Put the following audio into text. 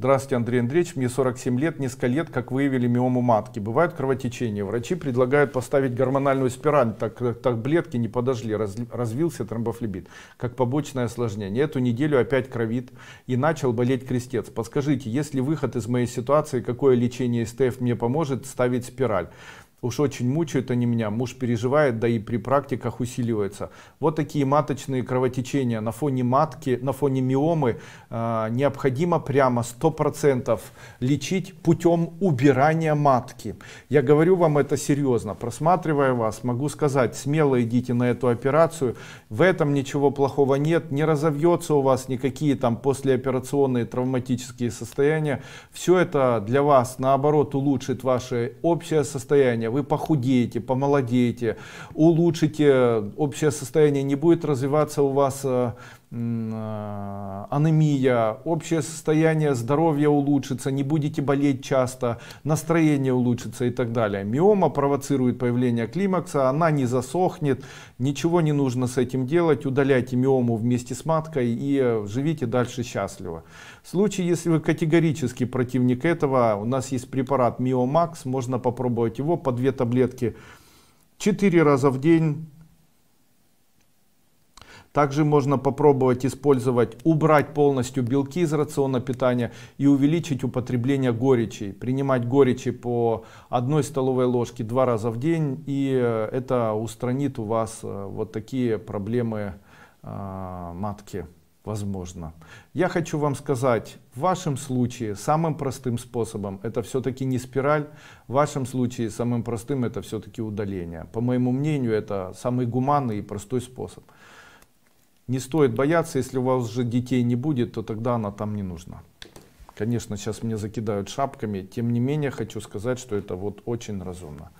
Здравствуйте, Андрей Андреевич. Мне 47 лет, несколько лет, как выявили миому матки. Бывают кровотечения. Врачи предлагают поставить гормональную спираль, так как таблетки не подожгли, раз, развился тромбофлебит, как побочное осложнение. Эту неделю опять кровит и начал болеть крестец. Подскажите, есть ли выход из моей ситуации, какое лечение СТФ мне поможет ставить спираль? Уж очень мучают они меня, муж переживает, да и при практиках усиливается. Вот такие маточные кровотечения на фоне матки, на фоне миомы э, необходимо прямо 100% лечить путем убирания матки. Я говорю вам это серьезно, просматривая вас, могу сказать, смело идите на эту операцию, в этом ничего плохого нет, не разовьется у вас никакие там послеоперационные травматические состояния, все это для вас наоборот улучшит ваше общее состояние, вы похудеете, помолодеете, улучшите общее состояние, не будет развиваться у вас э, Э, анемия, общее состояние здоровья улучшится, не будете болеть часто, настроение улучшится и так далее. Миома провоцирует появление климакса, она не засохнет, ничего не нужно с этим делать, удаляйте миому вместе с маткой и живите дальше счастливо. В случае, если вы категорически противник этого, у нас есть препарат Миомакс, можно попробовать его по две таблетки 4 раза в день также можно попробовать использовать, убрать полностью белки из рациона питания и увеличить употребление горечи. Принимать горечи по одной столовой ложке два раза в день, и э, это устранит у вас э, вот такие проблемы а, матки возможно. Я хочу вам сказать, в вашем случае самым простым способом это все-таки не спираль, в вашем случае самым простым это все-таки удаление. По моему мнению, это самый гуманный и простой способ не стоит бояться, если у вас же детей не будет, то тогда она там не нужна. Конечно, сейчас меня закидают шапками, тем не менее хочу сказать, что это вот очень разумно.